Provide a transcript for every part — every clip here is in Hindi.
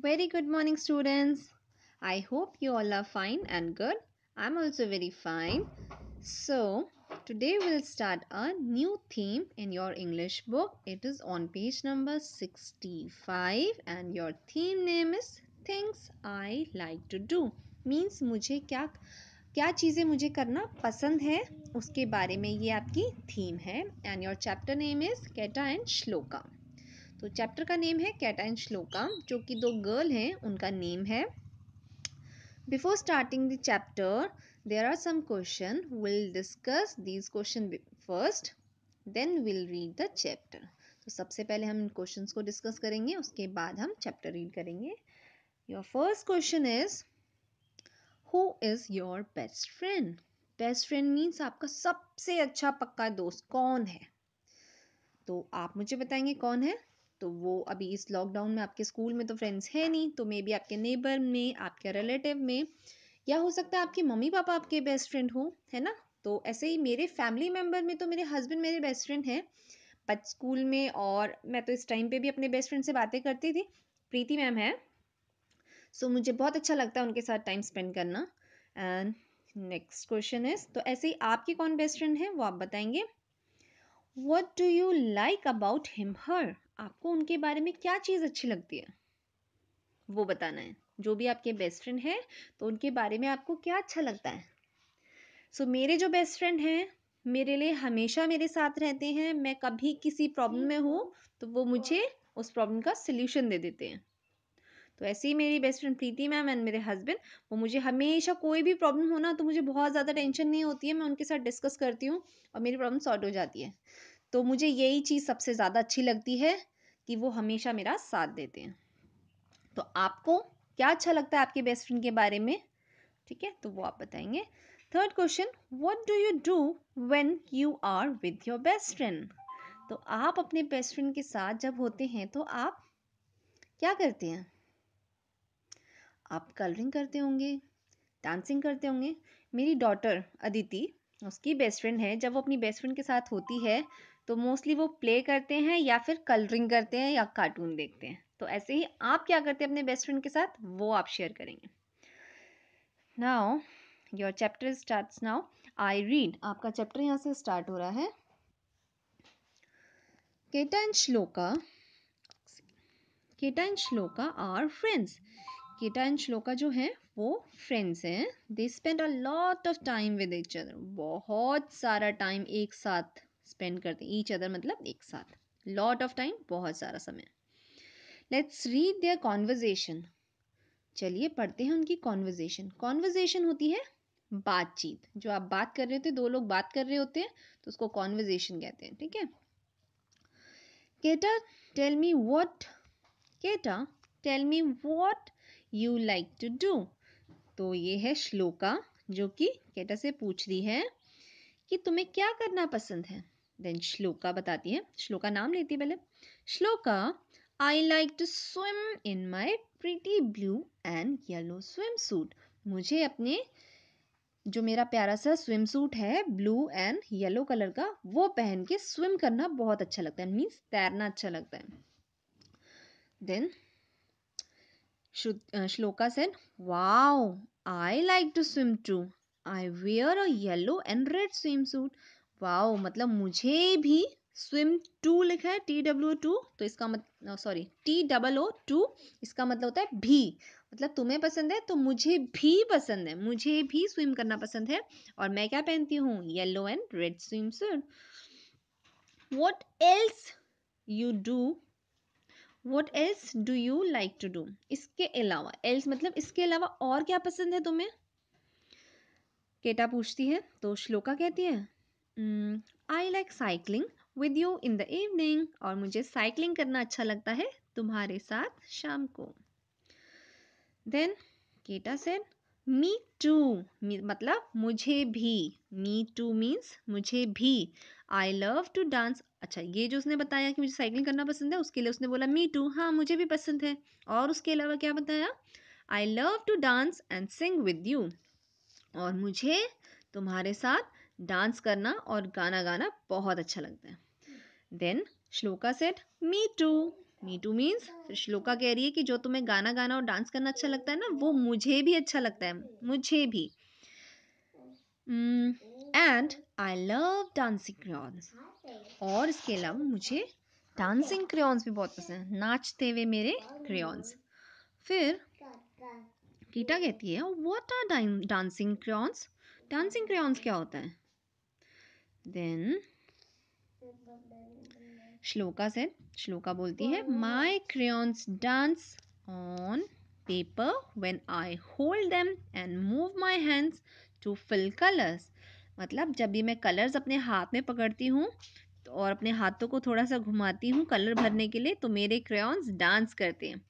Very good morning students. I hope you all are fine and good. I'm also very fine. So today we'll start a new theme in your English book. It is on page number 65 and your theme name is Things I like to do. Means मुझे क्या क्या चीज़ें मुझे करना पसंद है उसके बारे में ये आपकी थीम है and your chapter name is Keta and Shloka तो चैप्टर का नेम है कैट एंड श्लोका जो कि दो गर्ल हैं उनका नेम है before starting the chapter there are some question will discuss these question first then will read the chapter तो सबसे पहले हम इन क्वेश्चन को डिस्कस करेंगे उसके बाद हम चैप्टर रीड करेंगे your first question is who is your best friend best friend means आपका सबसे अच्छा पक्का दोस्त कौन है तो आप मुझे बताएंगे कौन है तो वो अभी इस लॉकडाउन में आपके स्कूल में तो फ्रेंड्स है नहीं तो मे बी आपके नेबर में आपके रिलेटिव में या हो सकता है आपके मम्मी पापा आपके बेस्ट फ्रेंड हो है ना तो ऐसे ही मेरे फैमिली मेम्बर में तो मेरे हस्बैंड मेरे बेस्ट फ्रेंड हैं बट स्कूल में और मैं तो इस टाइम पे भी अपने बेस्ट फ्रेंड से बातें करती थी प्रीति मैम है सो so, मुझे बहुत अच्छा लगता है उनके साथ टाइम स्पेंड करना एंड नेक्स्ट क्वेश्चन इज तो ऐसे ही आपके कौन बेस्ट फ्रेंड हैं वो आप बताएंगे what do you like about him her आपको उनके बारे में क्या चीज़ अच्छी लगती है वो बताना है जो भी आपके बेस्ट फ्रेंड हैं तो उनके बारे में आपको क्या अच्छा लगता है सो so, मेरे जो बेस्ट फ्रेंड हैं मेरे लिए हमेशा मेरे साथ रहते हैं मैं कभी किसी प्रॉब्लम में हूँ तो वो मुझे उस प्रॉब्लम का सोल्यूशन दे देते हैं तो ऐसे ही मेरी best friend Preeti ma'am and मेरे हस्बैंड वो मुझे हमेशा कोई भी प्रॉब्लम हो ना तो मुझे बहुत ज़्यादा टेंशन नहीं होती है मैं उनके साथ डिस्कस करती हूँ और मेरी प्रॉब्लम सॉल्व हो जाती है तो मुझे यही चीज़ सबसे ज़्यादा अच्छी लगती है कि वो हमेशा मेरा साथ देते हैं तो आपको क्या अच्छा लगता है आपके बेस्ट फ्रेंड के बारे में ठीक है तो वो आप बताएंगे third question what do you do when you are with your best friend तो आप अपने बेस्ट फ्रेंड के साथ जब होते हैं तो आप क्या करते हैं आप कलरिंग करते होंगे डांसिंग करते होंगे मेरी डॉटर अदिति उसकी बेस्ट फ्रेंड है जब वो अपनी बेस्ट फ्रेंड के साथ होती है तो मोस्टली वो प्ले करते हैं या फिर कलरिंग करते हैं या कार्टून देखते हैं तो ऐसे ही आप क्या करते हैं अपने बेस्ट फ्रेंड के साथ वो आप शेयर करेंगे now your chapter start now I read आपका चैप्टर यहाँ से स्टार्ट हो रहा है केटा and Shloka Keta and Shloka are friends Keta and Shloka जो है वो फ्रेंड्स हैं they spend a lot of time with each other बहुत सारा टाइम एक साथ स्पेंड करते हैं ईच अदर मतलब एक साथ लॉट ऑफ टाइम बहुत सारा समय लेट्स रीड देयर कॉन्वर्जेशन चलिए पढ़ते हैं उनकी कॉन्वर्जेशन कॉन्वर्जेशन होती है बातचीत जो आप बात कर रहे होते दो लोग बात कर रहे होते हैं तो उसको कॉन्वर्जेशन कहते हैं ठीक है Keta tell me what Keta tell me what you like to do तो ये है श्लोका जो कि केटा से पूछ रही है कि तुम्हें क्या करना पसंद है देन श्लोका बताती है श्लोका नाम लेती है पहले Shloka I like to swim in my pretty blue and yellow swimsuit मुझे अपने जो मेरा प्यारा सा स्विम सूट है ब्लू एंड येलो कलर का वो पहन के स्विम करना बहुत अच्छा लगता है मीन्स तैरना अच्छा लगता है then Shloka said wow I like to swim too I wear a yellow and red swimsuit wow मतलब मुझे भी स्विम टू लिखा है टी डब्ल्यू टू तो इसका मत sorry T double O too इसका मतलब होता है भी मतलब तुम्हें पसंद है तो मुझे भी पसंद है मुझे भी स्विम करना पसंद है और मैं क्या पहनती हूँ yellow and red swimsuit what else you do what else do you like to do इसके अलावा एल्स मतलब इसके अलावा और क्या पसंद है तुम्हें केटा पूछती है तो श्लोका कहती है I like cycling with you in the evening और मुझे साइकिलिंग करना अच्छा लगता है तुम्हारे साथ शाम को then Keta said me to मतलब मुझे भी मी टू मीन्स मुझे भी आई लव टू डांस अच्छा ये जो उसने बताया कि मुझे साइकिलिंग करना पसंद है उसके लिए उसने बोला मी टू हाँ मुझे भी पसंद है और उसके अलावा क्या बताया I love to dance and sing with you और मुझे तुम्हारे साथ डांस करना और गाना गाना बहुत अच्छा लगता है then Shloka said me too me too means Shloka कह रही है कि जो तुम्हें गाना गाना और डांस करना अच्छा लगता है ना वो मुझे भी अच्छा लगता है मुझे भी and I love dancing crayons और इसके अलावा मुझे डांसिंग क्रियॉन्स भी बहुत पसंद है नाचते हुए मेरे क्रियॉन्स फिर कीटा कहती है what are dancing crayons dancing crayons क्या होता है देन श्लोका से श्लोका बोलती है my crayons dance on paper when I hold them and move my hands to fill colours मतलब जब भी मैं कलर्स अपने हाथ में पकड़ती हूँ और अपने हाथों को थोड़ा सा घुमाती हूँ कलर भरने के लिए तो मेरे क्रेयॉन्स डांस करते हैं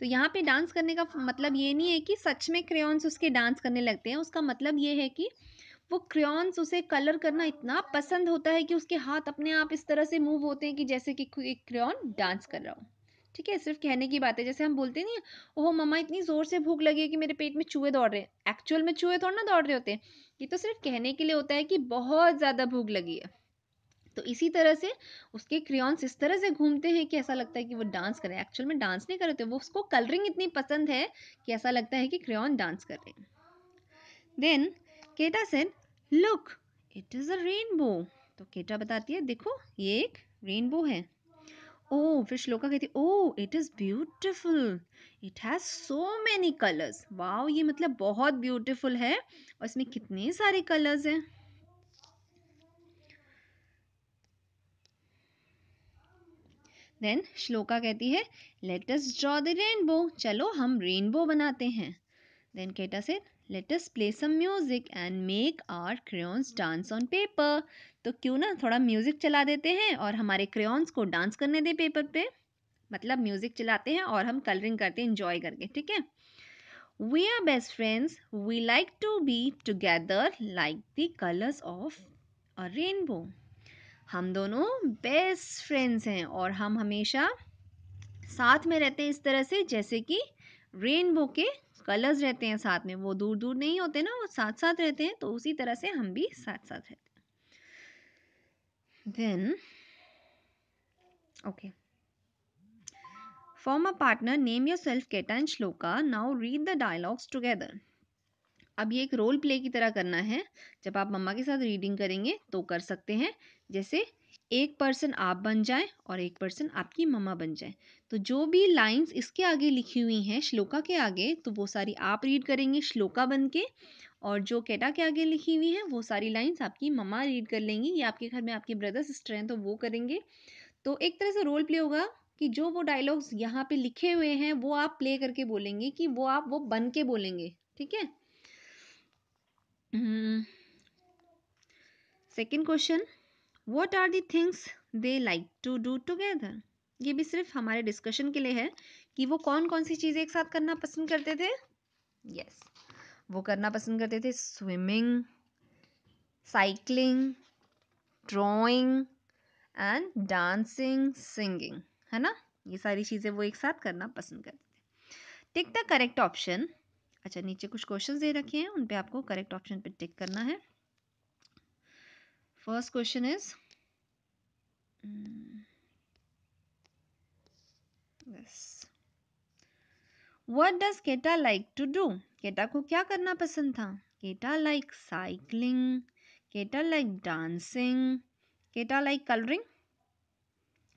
तो यहाँ पे डांस करने का मतलब ये नहीं है कि सच में क्रेयॉन्स उसके डांस करने लगते हैं उसका मतलब ये है कि वो क्रियॉन्स उसे कलर करना इतना पसंद होता है कि उसके हाथ अपने आप इस तरह से मूव होते हैं कि जैसे कि एक क्रियॉन डांस कर रहा हो ठीक है सिर्फ कहने की बात है जैसे हम बोलते नहीं ओह मम्मा इतनी ज़ोर से भूख लगी है कि मेरे पेट में चूहे दौड़ रहे हैं एक्चुअल में चूहे थोड़ा ना दौड़ रहे होते हैं ये तो सिर्फ कहने के लिए होता है कि बहुत ज़्यादा भूख लगी है तो इसी तरह से उसके क्रियॉन्स इस तरह से घूमते हैं कि ऐसा लगता है कि वो डांस करें एक्चुअल में डांस नहीं कर रहे थे वो उसको कलरिंग इतनी पसंद है कि ऐसा लगता है कि क्रियॉन डांस कर रहे हैं then Keta said look it is a rainbow तो केटा बताती है देखो ये एक रेनबो है ओ oh, फिर श्लोका कहती oh it is beautiful it has so many colours wow ये मतलब बहुत ब्यूटिफुल है और इसमें कितने सारे कलर्स हैं देन श्लोका कहती है let us draw the rainbow चलो हम रेनबो बनाते हैं देन केटा said, let us play some music and make our crayons dance on paper. तो क्यों ना थोड़ा म्यूज़िक चला देते हैं और हमारे crayons को डांस करने दें पेपर पे मतलब म्यूज़िक चलाते हैं और हम कलरिंग करते हैं इंजॉय करके ठीक है we are best friends we like to be together like the colours of a rainbow हम दोनों बेस्ट फ्रेंड्स हैं और हम हमेशा साथ में रहते हैं इस तरह से जैसे कि रेनबो के कलर्स रहते हैं साथ में वो दूर दूर नहीं होते ना वो साथ साथ रहते हैं तो उसी तरह से हम भी साथ साथ रहते हैं then okay form a partner name yourself Ketan Shloka now read the dialogues together अब ये एक रोल प्ले की तरह करना है जब आप मम्मा के साथ रीडिंग करेंगे तो कर सकते हैं जैसे एक पर्सन आप बन जाएं और एक पर्सन आपकी मम्मा बन जाएं तो जो भी लाइंस इसके आगे लिखी हुई हैं श्लोका के आगे तो वो सारी आप रीड करेंगे श्लोका बन के और जो केटा के आगे लिखी हुई हैं वो सारी लाइंस आपकी मम्मा रीड कर लेंगी या आपके घर में आपके ब्रदर सिस्टर हैं तो वो करेंगे तो एक तरह से रोल प्ले होगा कि जो वो डायलॉग्स यहाँ पे लिखे हुए हैं वो आप प्ले करके बोलेंगे कि वो आप वो बन के बोलेंगे ठीक है second hmm, question what are the things they like to do together ये भी सिर्फ हमारे डिस्कशन के लिए है कि वो कौन कौन सी चीज़ें एक साथ करना पसंद करते थे यस yes. वो करना पसंद करते थे swimming cycling drawing and dancing singing है ना ये सारी चीज़ें वो एक साथ करना पसंद करते थे टिक द करेक्ट ऑप्शन अच्छा नीचे कुछ क्वेश्चंस दे रखे हैं उन पे आपको करेक्ट ऑप्शन पे टिक करना है First question is mm, this. What does Keta like to do? Keta को क्या करना पसंद था Keta like cycling. Keta like dancing. Keta like coloring.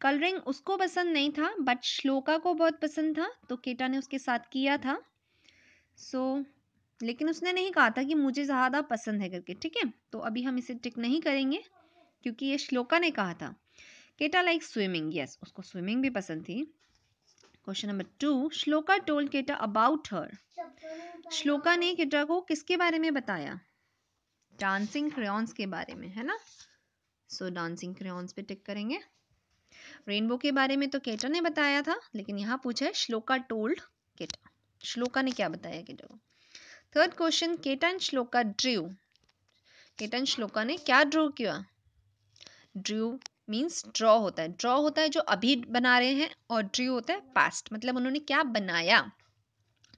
Colouring उसको पसंद नहीं था बट श्लोका को बहुत पसंद था तो केटा ने उसके साथ किया था सो so, लेकिन उसने नहीं कहा था कि मुझे ज़्यादा पसंद है करके ठीक है तो अभी हम इसे टिक नहीं करेंगे क्योंकि ये श्लोका ने कहा था केटा लाइक स्विमिंग यस उसको स्विमिंग भी पसंद थी question number two Shloka told Keta about her Shloka ने केटा को किसके बारे में बताया डांसिंग क्रेन्स के बारे में है ना सो डांसिंग क्रेन्स पे टिक करेंगे रेनबो के बारे में तो केटा ने बताया था लेकिन यहाँ पूछा है श्लोका टोल्ड केटा श्लोका ने क्या बताया केटा को third question Ketan Shloka drew Ketan Shloka ने क्या ड्रॉ किया ड्रीव मीन्स ड्रॉ होता है ड्रॉ होता है जो अभी बना रहे हैं और ड्रीव होता है पास्ट मतलब उन्होंने क्या बनाया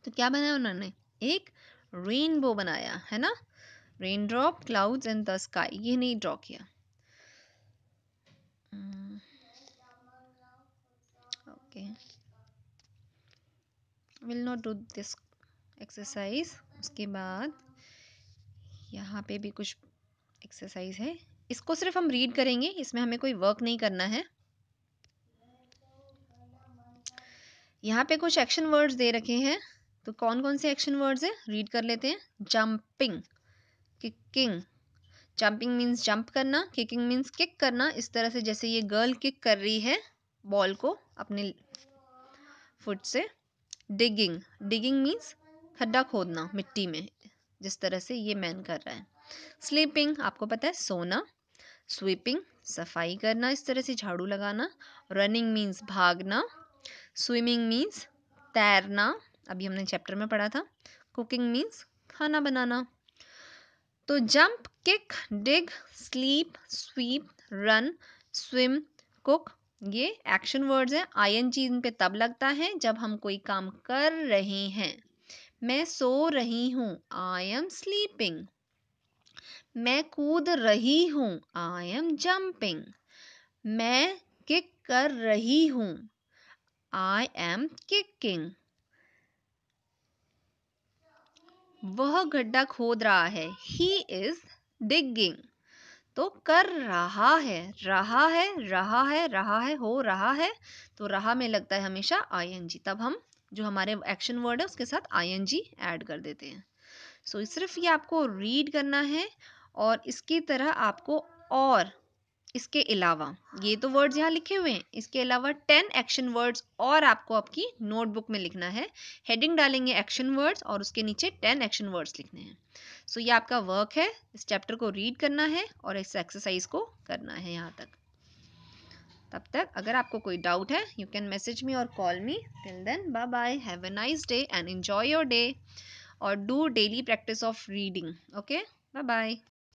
तो क्या बनाया उन्होंने एक रेनबो बनाया है ना raindrop clouds and the sky ये नहीं ड्रॉ किया okay will not do this exercise उसके बाद यहाँ पे भी कुछ एक्सरसाइज है इसको सिर्फ हम रीड करेंगे इसमें हमें कोई वर्क नहीं करना है यहाँ पे कुछ एक्शन वर्ड्स दे रखे हैं तो कौन कौन से एक्शन वर्ड्स हैं रीड कर लेते हैं jumping kicking jumping means jump करना किकिंग मीन्स किक करना इस तरह से जैसे ये गर्ल किक कर रही है बॉल को अपने फुट से डिगिंग डिगिंग मीन्स खड्डा खोदना मिट्टी में जिस तरह से ये मैन कर रहा है स्लीपिंग आपको पता है सोना स्वीपिंग सफाई करना इस तरह से झाड़ू लगाना रनिंग मीन्स भागना स्विमिंग मीन्स तैरना अभी हमने चैप्टर में पढ़ा था कुकिंग मीन्स खाना बनाना तो jump kick dig sleep sweep run swim cook ये एक्शन वर्ड्स हैं आई एन चीज पे तब लगता है जब हम कोई काम कर रहे हैं मैं सो रही हूँ आई एम स्लीपिंग मैं कूद रही हूँ आई एम जम्पिंग मैं किक कर रही हूँ आई एम किकिंग वह गड्ढा खोद रहा है ही इज डिगिंग तो कर रहा है रहा है रहा है रहा है हो रहा है तो रहा में लगता है हमेशा आई एन जी तब हम जो हमारे एक्शन वर्ड है उसके साथ आई एन जी ऐड कर देते हैं सो so, सिर्फ ये आपको रीड करना है और इसकी तरह आपको और इसके अलावा ये तो वर्ड्स यहाँ लिखे हुए हैं इसके अलावा टेन एक्शन वर्ड्स और आपको आपकी नोटबुक में लिखना है हेडिंग डालेंगे एक्शन वर्ड्स और उसके नीचे टेन एक्शन वर्ड्स लिखने हैं सो so, ये आपका वर्क है इस चैप्टर को रीड करना है और इस एक्सरसाइज को करना है यहाँ तक तब तक अगर आपको कोई डाउट है यू कैन मैसेज मी और call me till then bye bye have a nice day and enjoy your day और do daily practice of reading okay bye bye